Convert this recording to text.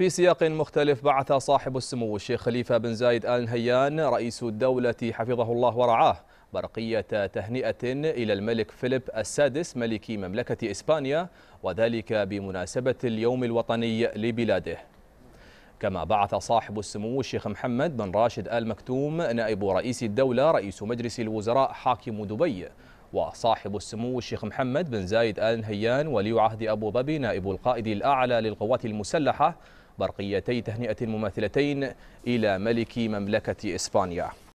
في سياق مختلف بعث صاحب السمو الشيخ خليفة بن زايد آل نهيان رئيس الدولة حفظه الله ورعاه برقية تهنئة إلى الملك فيليب السادس ملك مملكة إسبانيا وذلك بمناسبة اليوم الوطني لبلاده كما بعث صاحب السمو الشيخ محمد بن راشد آل مكتوم نائب رئيس الدولة رئيس مجلس الوزراء حاكم دبي وصاحب السمو الشيخ محمد بن زايد آل نهيان ولي عهد أبو ظبي نائب القائد الأعلى للقوات المسلحة برقيتي تهنئة مماثلتين إلى ملك مملكة إسبانيا